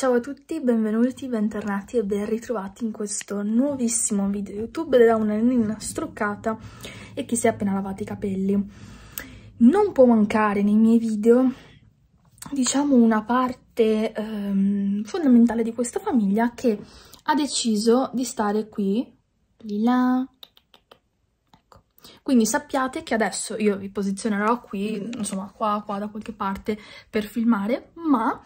Ciao a tutti, benvenuti, bentornati e ben ritrovati in questo nuovissimo video YouTube da una nina struccata e chi si è appena lavato i capelli. Non può mancare nei miei video, diciamo, una parte ehm, fondamentale di questa famiglia che ha deciso di stare qui, di là, ecco. Quindi sappiate che adesso io vi posizionerò qui, insomma, qua, qua, da qualche parte per filmare, ma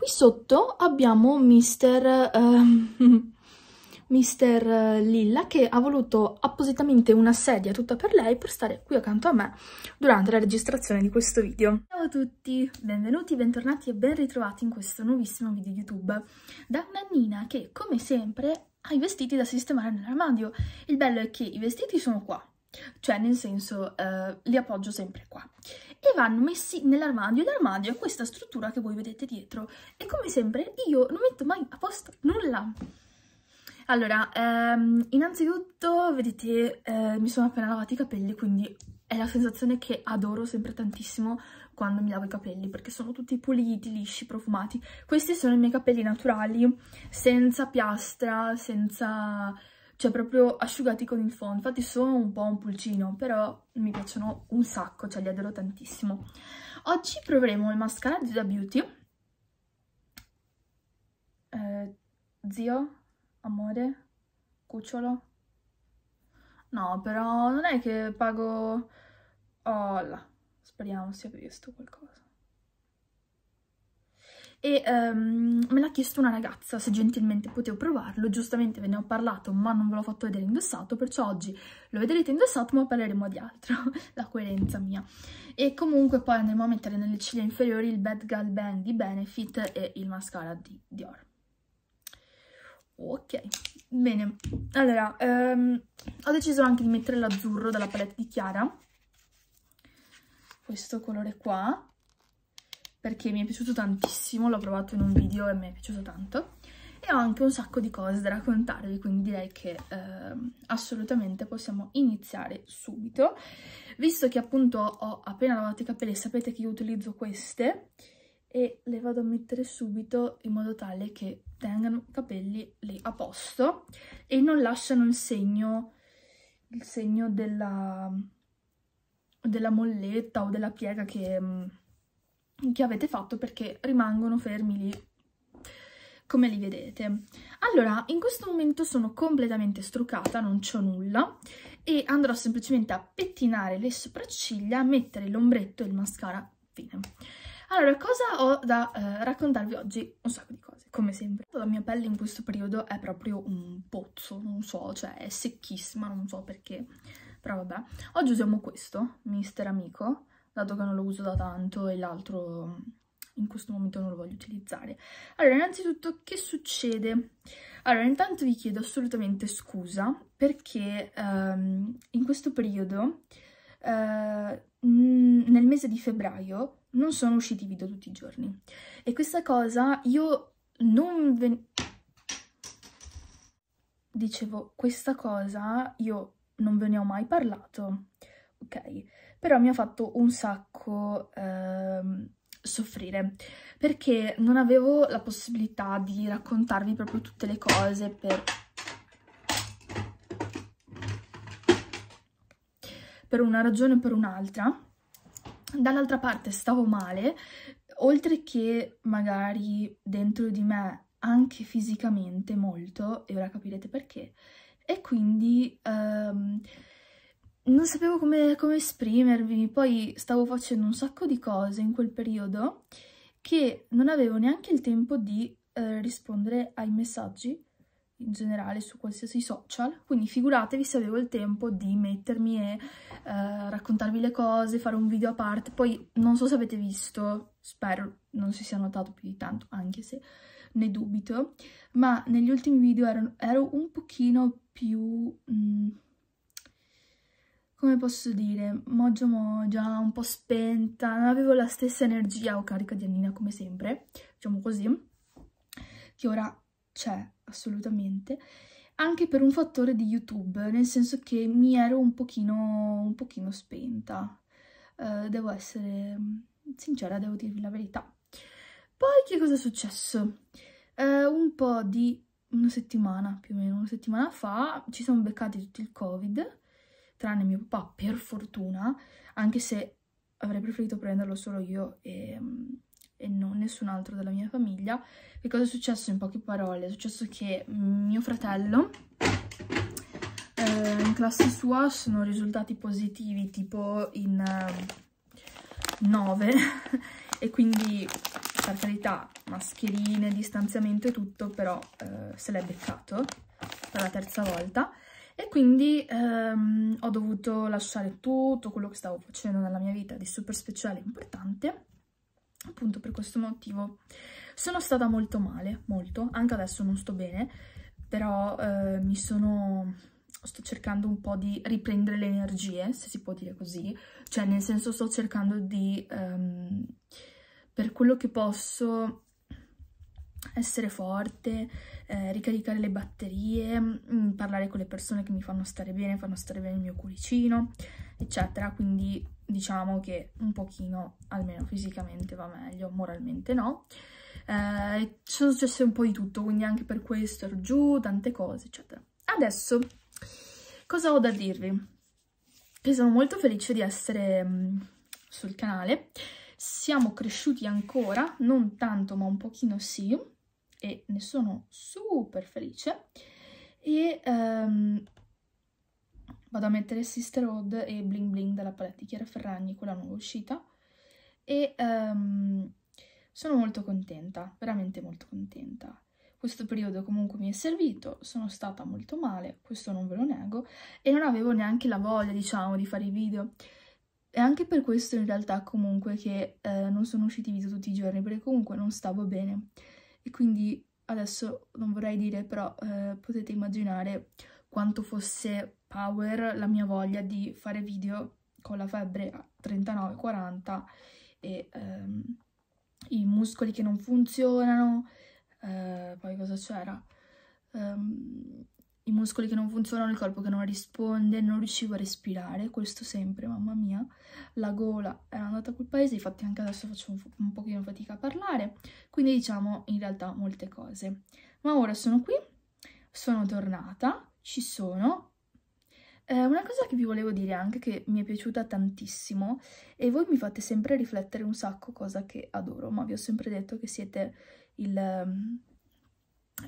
Qui sotto abbiamo Mister, uh, Mister Lilla che ha voluto appositamente una sedia tutta per lei per stare qui accanto a me durante la registrazione di questo video. Ciao a tutti, benvenuti, bentornati e ben ritrovati in questo nuovissimo video YouTube da Nannina che come sempre ha i vestiti da sistemare nell'armadio. Il bello è che i vestiti sono qua, cioè nel senso eh, li appoggio sempre qua e vanno messi nell'armadio. L'armadio è questa struttura che voi vedete dietro e come sempre io non metto mai a posto nulla. Allora, ehm, innanzitutto, vedete, eh, mi sono appena lavato i capelli, quindi è la sensazione che adoro sempre tantissimo quando mi lavo i capelli, perché sono tutti puliti, lisci, profumati. Questi sono i miei capelli naturali, senza piastra, senza cioè proprio asciugati con il fondo. Infatti sono un po' un pulcino, però mi piacciono un sacco, cioè li adoro tantissimo. Oggi proveremo il mascara di Da Beauty. Eh, zio, amore, cucciolo. No, però non è che pago... Oh, là. Speriamo sia visto qualcosa e um, me l'ha chiesto una ragazza se gentilmente potevo provarlo, giustamente ve ne ho parlato ma non ve l'ho fatto vedere indossato, perciò oggi lo vedrete indossato ma parleremo di altro, la coerenza mia. E comunque poi andremo a mettere nelle ciglia inferiori il Bad Girl Band di Benefit e il mascara di Dior. Ok, bene, allora um, ho deciso anche di mettere l'azzurro dalla palette di Chiara, questo colore qua, perché mi è piaciuto tantissimo, l'ho provato in un video e mi è piaciuto tanto e ho anche un sacco di cose da raccontarvi, quindi direi che eh, assolutamente possiamo iniziare subito. Visto che appunto ho appena lavato i capelli, sapete che io utilizzo queste e le vado a mettere subito in modo tale che tengano i capelli lì a posto e non lasciano il segno, il segno della, della molletta o della piega che mm, che avete fatto perché rimangono fermi lì come li vedete. Allora, in questo momento sono completamente struccata, non c'ho nulla e andrò semplicemente a pettinare le sopracciglia, mettere l'ombretto e il mascara, fine. Allora, cosa ho da eh, raccontarvi oggi? Un sacco di cose, come sempre. La mia pelle in questo periodo è proprio un pozzo, non so, cioè è secchissima, non so perché, però vabbè. Oggi usiamo questo, Mister Amico, dato che non lo uso da tanto e l'altro mm, in questo momento non lo voglio utilizzare. Allora, innanzitutto, che succede? Allora, intanto vi chiedo assolutamente scusa perché um, in questo periodo, uh, nel mese di febbraio, non sono usciti video tutti i giorni. E questa cosa io non... Ven... Dicevo, questa cosa io non ve ne ho mai parlato, ok? però mi ha fatto un sacco ehm, soffrire perché non avevo la possibilità di raccontarvi proprio tutte le cose per, per una ragione o per un'altra. Dall'altra parte stavo male, oltre che magari dentro di me anche fisicamente molto, e ora capirete perché, e quindi... Ehm, non sapevo come, come esprimermi, poi stavo facendo un sacco di cose in quel periodo che non avevo neanche il tempo di eh, rispondere ai messaggi in generale su qualsiasi social, quindi figuratevi se avevo il tempo di mettermi e eh, raccontarvi le cose, fare un video a parte, poi non so se avete visto, spero non si sia notato più di tanto, anche se ne dubito, ma negli ultimi video ero, ero un pochino più... Mh, mm, come posso dire, mogio mogia, un po' spenta, non avevo la stessa energia o carica di Annina come sempre, diciamo così, che ora c'è assolutamente, anche per un fattore di YouTube, nel senso che mi ero un pochino, un pochino spenta, uh, devo essere mm, sincera, devo dirvi la verità. Poi che cosa è successo? Uh, un po' di una settimana, più o meno una settimana fa, ci siamo beccati tutto il Covid, tranne mio papà, per fortuna, anche se avrei preferito prenderlo solo io e, e non nessun altro della mia famiglia. Che cosa è successo in poche parole? È successo che mio fratello eh, in classe sua sono risultati positivi tipo in eh, 9 e quindi per carità mascherine, distanziamento e tutto, però eh, se l'è beccato per la terza volta e quindi ehm, ho dovuto lasciare tutto quello che stavo facendo nella mia vita di super speciale e importante appunto per questo motivo sono stata molto male, molto, anche adesso non sto bene, però eh, mi sono, sto cercando un po' di riprendere le energie, se si può dire così, cioè nel senso sto cercando di, um, per quello che posso, essere forte, eh, ricaricare le batterie, mh, mm, parlare con le persone che mi fanno stare bene, fanno stare bene il mio cuoricino, eccetera. Quindi diciamo che un pochino, almeno fisicamente va meglio, moralmente no. Eh, ci sono successe un po' di tutto, quindi anche per questo ero giù, tante cose, eccetera. Adesso, cosa ho da dirvi? Che sono molto felice di essere mh, mm, sul canale, siamo cresciuti ancora, non tanto ma un pochino sì, e ne sono super felice e um, vado a mettere Sister Odd e Bling Bling dalla palette di Chiara Ferragni, quella nuova uscita e um, sono molto contenta, veramente molto contenta. Questo periodo comunque mi è servito, sono stata molto male, questo non ve lo nego, e non avevo neanche la voglia, diciamo, di fare i video. È anche per questo in realtà comunque che eh, non sono usciti i video tutti i giorni, perché comunque non stavo bene e quindi adesso non vorrei dire, però eh, potete immaginare quanto fosse power la mia voglia di fare video con la febbre a 39-40 e ehm, i muscoli che non funzionano, eh, poi cosa c'era? Ehm i muscoli che non funzionano, il corpo che non risponde, non riuscivo a respirare, questo sempre, mamma mia, la gola era andata a quel paese, infatti anche adesso faccio un, un pochino fatica a parlare, quindi diciamo in realtà molte cose. Ma ora sono qui, sono tornata, ci sono, eh, una cosa che vi volevo dire anche che mi è piaciuta tantissimo e voi mi fate sempre riflettere un sacco, cosa che adoro, ma vi ho sempre detto che siete il,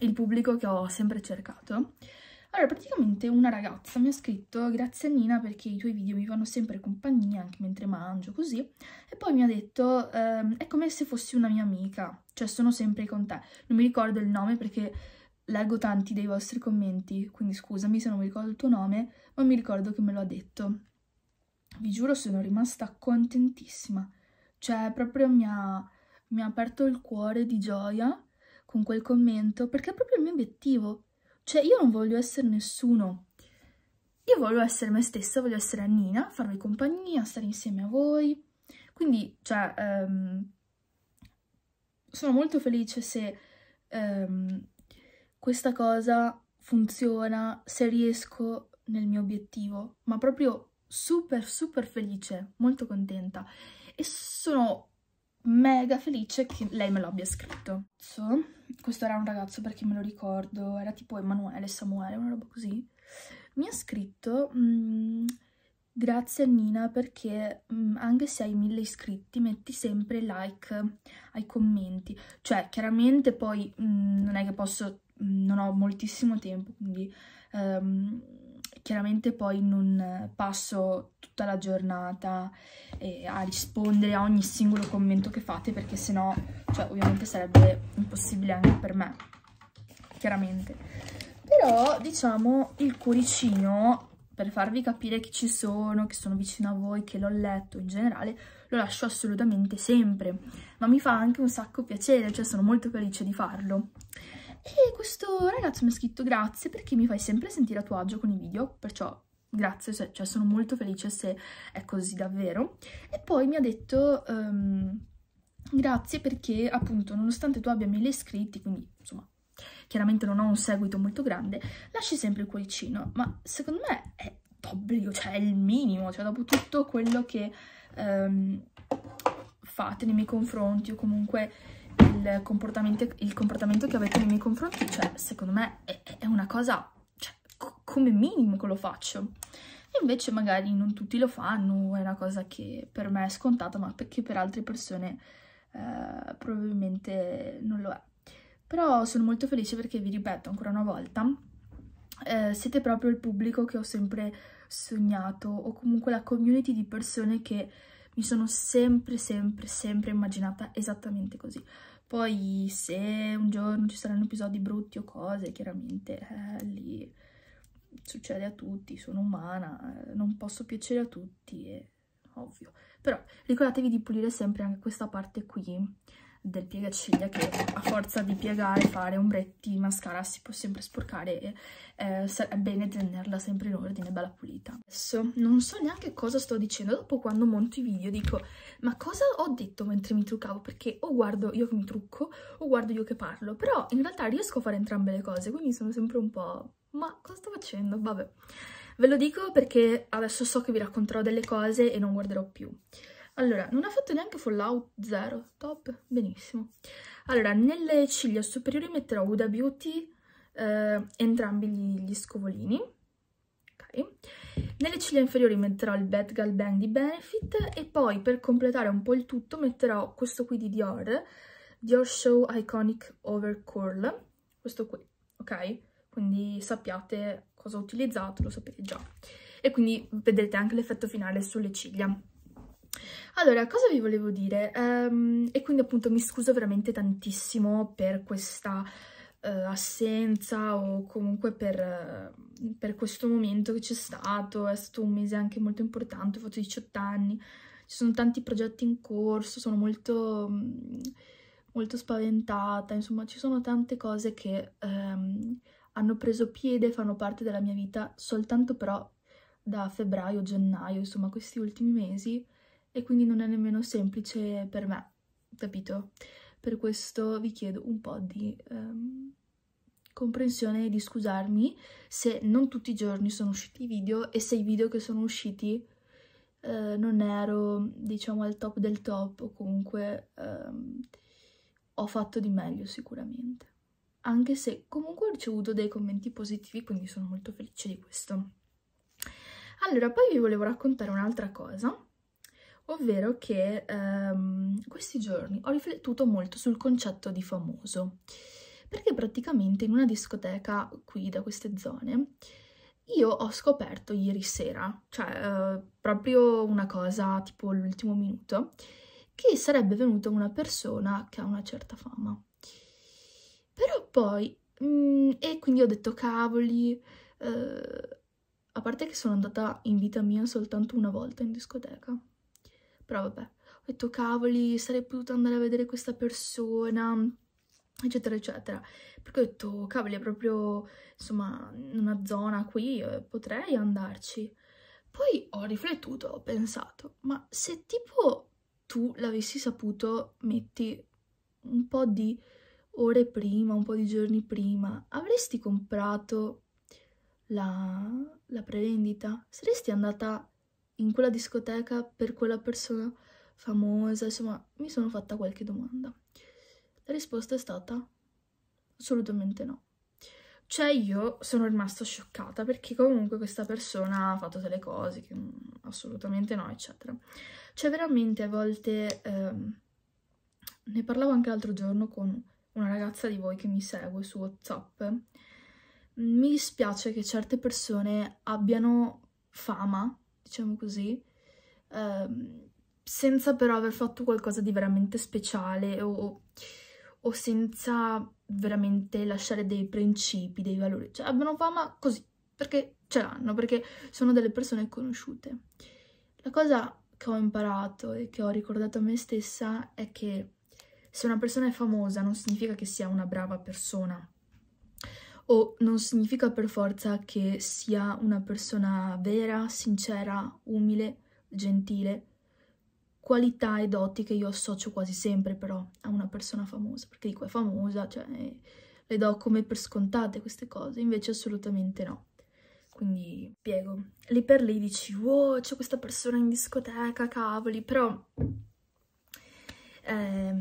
il pubblico che ho sempre cercato, allora, praticamente una ragazza mi ha scritto grazie a Nina perché i tuoi video mi fanno sempre compagnia anche mentre mangio, così. E poi mi ha detto ehm, è come se fossi una mia amica, cioè sono sempre con te. Non mi ricordo il nome perché leggo tanti dei vostri commenti, quindi scusami se non mi ricordo il tuo nome, ma mi ricordo che me lo ha detto. Vi giuro sono rimasta contentissima, cioè proprio mi ha, mi ha aperto il cuore di gioia con quel commento perché è proprio il mio obiettivo cioè, io non voglio essere nessuno. Io voglio essere me stessa, voglio essere Annina, farvi compagnia, stare insieme a voi. Quindi, cioè, um, sono molto felice se um, questa cosa funziona, se riesco nel mio obiettivo, ma proprio super, super felice, molto contenta. E sono mega felice che lei me lo abbia scritto. So, questo era un ragazzo perché me lo ricordo, era tipo Emanuele, Samuele, una roba così. Mi ha scritto, mm, grazie a Nina perché mm, anche se hai mille iscritti metti sempre like ai commenti. Cioè, chiaramente poi mh, mm, non è che posso, mh, non ho moltissimo tempo, quindi... Um, chiaramente poi non passo tutta la giornata eh, a rispondere a ogni singolo commento che fate perché sennò, cioè ovviamente sarebbe impossibile anche per me, chiaramente. Però diciamo il cuoricino, per farvi capire che ci sono, che sono vicino a voi, che l'ho letto in generale, lo lascio assolutamente sempre, ma mi fa anche un sacco piacere, cioè sono molto felice di farlo. E questo ragazzo mi ha scritto grazie perché mi fai sempre sentire a tuo agio con i video, perciò grazie, cioè, sono molto felice se è così davvero. E poi mi ha detto... Um, grazie perché appunto nonostante tu abbia mille iscritti, quindi insomma chiaramente non ho un seguito molto grande, lasci sempre il cuoricino, ma secondo me è d'obbligo, cioè è il minimo, cioè dopo tutto quello che ehm, fate nei miei confronti o comunque il comportamento, il comportamento che avete nei miei confronti, cioè, secondo me è, è una cosa, cioè, come minimo che lo faccio. E invece magari non tutti lo fanno, è una cosa che per me è scontata, ma che per altre persone eh, probabilmente non lo è. Però sono molto felice perché, vi ripeto ancora una volta, eh, siete proprio il pubblico che ho sempre sognato o comunque la community di persone che mi sono sempre, sempre, sempre immaginata esattamente così. Poi se un giorno ci saranno episodi brutti o cose, chiaramente eh, lì succede a tutti, sono umana, eh, non posso piacere a tutti, è eh, ovvio. Però ricordatevi di pulire sempre anche questa parte qui, del piegaciglia che a forza di piegare, fare ombretti, mascara si può sempre sporcare e eh, è bene tenerla sempre in ordine, bella pulita. Adesso non so neanche cosa sto dicendo, dopo quando monto i video dico ma cosa ho detto mentre mi truccavo perché o guardo io che mi trucco o guardo io che parlo, però in realtà riesco a fare entrambe le cose quindi sono sempre un po' ma cosa sto facendo? Vabbè, ve lo dico perché adesso so che vi racconterò delle cose e non guarderò più. Allora, non ha fatto neanche Fallout 0, top, benissimo. Allora, nelle ciglia superiori metterò Huda Beauty, eh, entrambi gli, gli scovolini. Okay. Nelle ciglia inferiori metterò il Bad Gal Band di Benefit e poi per completare un po' il tutto metterò questo qui di Dior, Dior Show Iconic Over Curl, questo qui, ok? Quindi sappiate cosa ho utilizzato, lo sapete già. E quindi vedrete anche l'effetto finale sulle ciglia. Allora, cosa vi volevo dire? Um, e quindi appunto mi scuso veramente tantissimo per questa uh, assenza o comunque per, uh, per questo momento che c'è stato, è stato un mese anche molto importante, ho fatto 18 anni, ci sono tanti progetti in corso, sono molto, mm, molto spaventata, insomma ci sono tante cose che um, hanno preso piede, fanno parte della mia vita, soltanto però da febbraio, gennaio, insomma questi ultimi mesi e quindi non è nemmeno semplice per me, capito? Per questo vi chiedo un po' di um, comprensione e di scusarmi se non tutti i giorni sono usciti i video e se i video che sono usciti uh, non ero, diciamo, al top del top o comunque um, ho fatto di meglio sicuramente. Anche se comunque ho ricevuto dei commenti positivi, quindi sono molto felice di questo. Allora, poi vi volevo raccontare un'altra cosa ovvero che ehm, questi giorni ho riflettuto molto sul concetto di famoso, perché praticamente in una discoteca qui da queste zone io ho scoperto ieri sera, cioè eh, proprio una cosa tipo l'ultimo minuto, che sarebbe venuta una persona che ha una certa fama. Però poi, mh, mm, e quindi ho detto cavoli, eh, a parte che sono andata in vita mia soltanto una volta in discoteca, però vabbè, ho detto cavoli, sarei potuta andare a vedere questa persona, eccetera, eccetera. Perché ho detto cavoli, è proprio, insomma, in una zona qui, eh, potrei andarci. Poi ho riflettuto, ho pensato, ma se tipo tu l'avessi saputo, metti un po' di ore prima, un po' di giorni prima, avresti comprato la, la prevendita? Saresti andata in quella discoteca per quella persona famosa, insomma, mi sono fatta qualche domanda. La risposta è stata assolutamente no. Cioè io sono rimasta scioccata perché comunque questa persona ha fatto delle cose che mm, assolutamente no, eccetera. Cioè veramente a volte, ehm, ne parlavo anche l'altro giorno con una ragazza di voi che mi segue su Whatsapp, mi dispiace che certe persone abbiano fama diciamo così, ehm, senza però aver fatto qualcosa di veramente speciale o, o senza veramente lasciare dei principi, dei valori. Cioè, abbiano fama così, perché ce l'hanno, perché sono delle persone conosciute. La cosa che ho imparato e che ho ricordato a me stessa è che se una persona è famosa non significa che sia una brava persona, o non significa per forza che sia una persona vera, sincera, umile, gentile. Qualità e doti che io associo quasi sempre però a una persona famosa, perché dico è famosa, cioè le do come per scontate queste cose, invece assolutamente no. Quindi piego. Lì per lì dici, wow, c'è questa persona in discoteca, cavoli, però eh,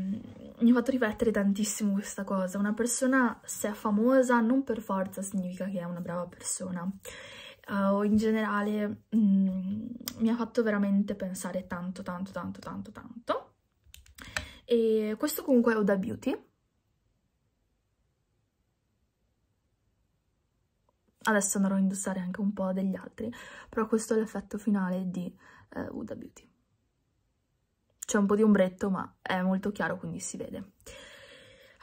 mi ha fatto riflettere tantissimo questa cosa. Una persona, se è famosa, non per forza significa che è una brava persona. Uh, o in generale, mh, mm, mi ha fatto veramente pensare tanto, tanto, tanto, tanto, tanto. E questo comunque è Oda Beauty. Adesso andrò a indossare anche un po' degli altri, però questo è l'effetto finale di uh, eh, Uda Beauty c'è un po' di ombretto ma è molto chiaro quindi si vede.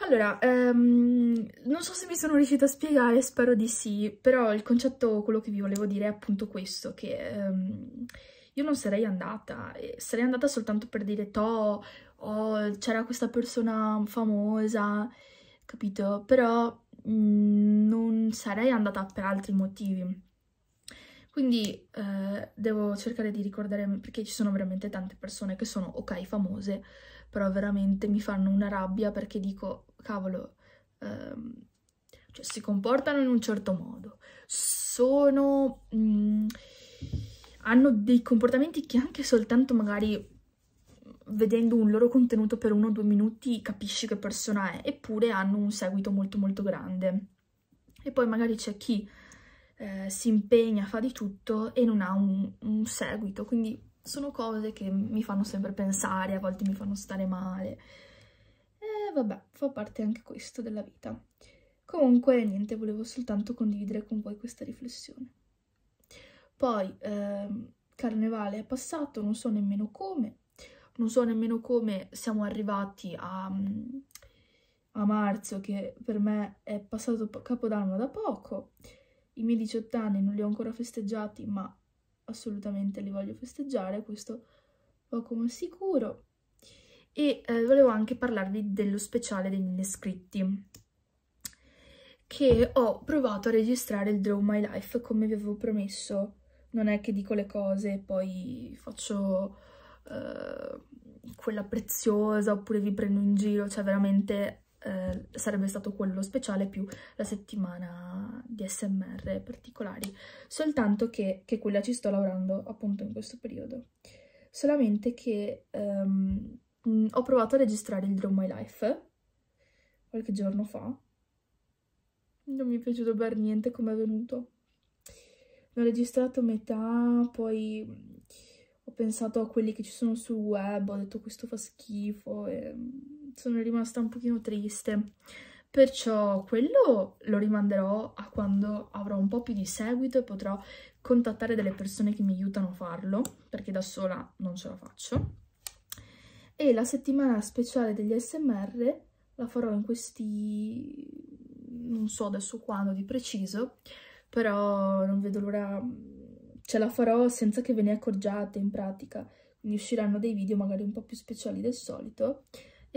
Allora, ehm, non so se mi sono riuscita a spiegare, spero di sì, però il concetto, quello che vi volevo dire è appunto questo, che ehm, io non sarei andata, sarei andata soltanto per dire to, oh, c'era questa persona famosa, capito? Però mh, mm, non sarei andata per altri motivi. Quindi eh, devo cercare di ricordare, mm, perché ci sono veramente tante persone che sono ok famose, però veramente mi fanno una rabbia perché dico, cavolo, ehm, cioè, si comportano in un certo modo, sono... Mh, mm, hanno dei comportamenti che anche soltanto magari mm, vedendo un loro contenuto per uno o due minuti capisci che persona è, eppure hanno un seguito molto molto grande. E poi magari c'è chi eh, si impegna, fa di tutto e non ha un, un seguito, quindi sono cose che mi fanno sempre pensare, a volte mi fanno stare male. E vabbè, fa parte anche questo della vita. Comunque, niente, volevo soltanto condividere con voi questa riflessione. Poi, ehm, Carnevale è passato, non so nemmeno come, non so nemmeno come siamo arrivati a, a marzo, che per me è passato Capodanno da poco, i miei 18 anni non li ho ancora festeggiati, ma assolutamente li voglio festeggiare, questo poco ma sicuro. E eh, volevo anche parlarvi dello speciale dei mille iscritti, che ho provato a registrare il Draw My Life, come vi avevo promesso. Non è che dico le cose e poi faccio eh, quella preziosa oppure vi prendo in giro, cioè veramente eh, sarebbe stato quello speciale più la settimana di smr particolari soltanto che, che quella ci sto lavorando appunto in questo periodo solamente che um, ho provato a registrare il Draw My Life qualche giorno fa non mi è piaciuto per niente come è venuto ne ho registrato metà poi ho pensato a quelli che ci sono sul web ho detto questo fa schifo e mm, sono rimasta un pochino triste. Perciò quello lo rimanderò a quando avrò un po' più di seguito e potrò contattare delle persone che mi aiutano a farlo, perché da sola non ce la faccio. E la settimana speciale degli SMR la farò in questi... non so adesso quando di preciso, però non vedo l'ora... ce la farò senza che ve ne accorgiate in pratica. Quindi usciranno dei video magari un po' più speciali del solito,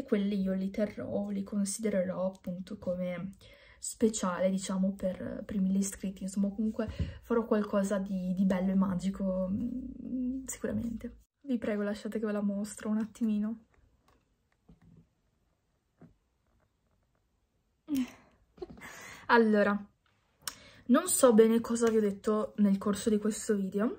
e quelli io li terrò, li considererò appunto come speciale diciamo per, per insomma comunque farò qualcosa di, di bello e magico mm, sicuramente. Vi prego lasciate che ve la mostro un attimino. Allora, non so bene cosa vi ho detto nel corso di questo video,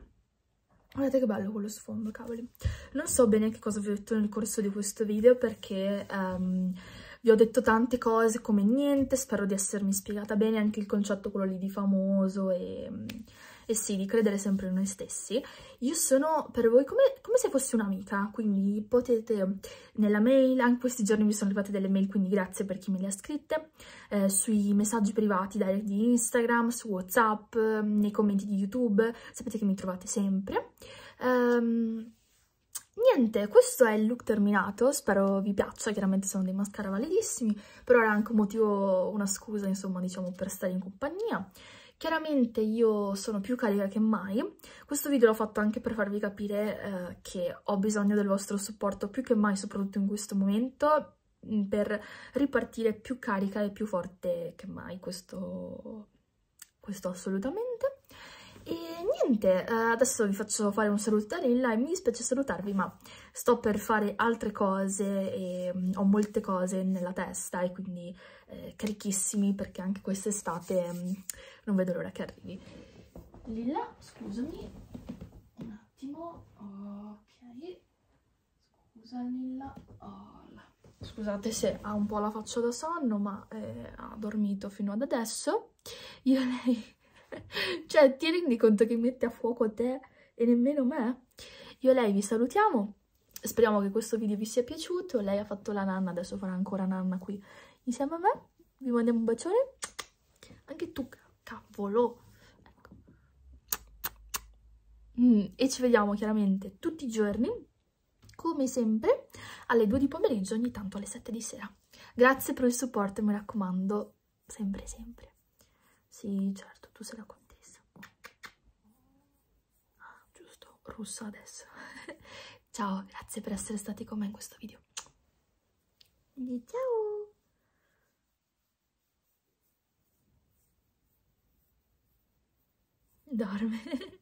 Guardate che bello quello sfondo, cavoli. Non so bene che cosa vi ho detto nel corso di questo video perché um, vi ho detto tante cose come niente, spero di essermi spiegata bene anche il concetto quello lì di famoso e... Um, e sì, di credere sempre in noi stessi, io sono per voi come, come se fossi un'amica, quindi potete nella mail, anche questi giorni mi sono arrivate delle mail, quindi grazie per chi me le ha scritte, eh, sui messaggi privati, direct di Instagram, su Whatsapp, ehm, nei commenti di YouTube, sapete che mi trovate sempre. Um, Niente, questo è il look terminato, spero vi piaccia, chiaramente sono dei mascara validissimi, però era anche un motivo, una scusa, insomma, diciamo, per stare in compagnia. Chiaramente io sono più carica che mai, questo video l'ho fatto anche per farvi capire eh, che ho bisogno del vostro supporto più che mai, soprattutto in questo momento, mm, per ripartire più carica e più forte che mai, questo, questo assolutamente niente, eh, adesso vi faccio fare un saluto a Lilla e mi dispiace salutarvi ma sto per fare altre cose e mm, ho molte cose nella testa e quindi eh, carichissimi perché anche quest'estate mm, non vedo l'ora che arrivi. Lilla, scusami, un attimo, ok, scusa Lilla, oh, scusate se ha un po' la faccia da sonno ma eh, ha dormito fino ad adesso, io lei cioè, ti rendi conto che mette a fuoco te e nemmeno me? Io e lei vi salutiamo. Speriamo che questo video vi sia piaciuto. Lei ha fatto la nanna, adesso farà ancora nanna qui insieme a me. Vi mandiamo un bacione. Anche tu, cavolo! Ecco. Mm, e ci vediamo chiaramente tutti i giorni, come sempre, alle 2 di pomeriggio, ogni tanto alle 7 di sera. Grazie per il supporto, mi raccomando, sempre sempre. Sì, certo, tu sei la contessa. Ah, giusto, russo adesso. Ciao, grazie per essere stati con me in questo video. Ciao! Dorme.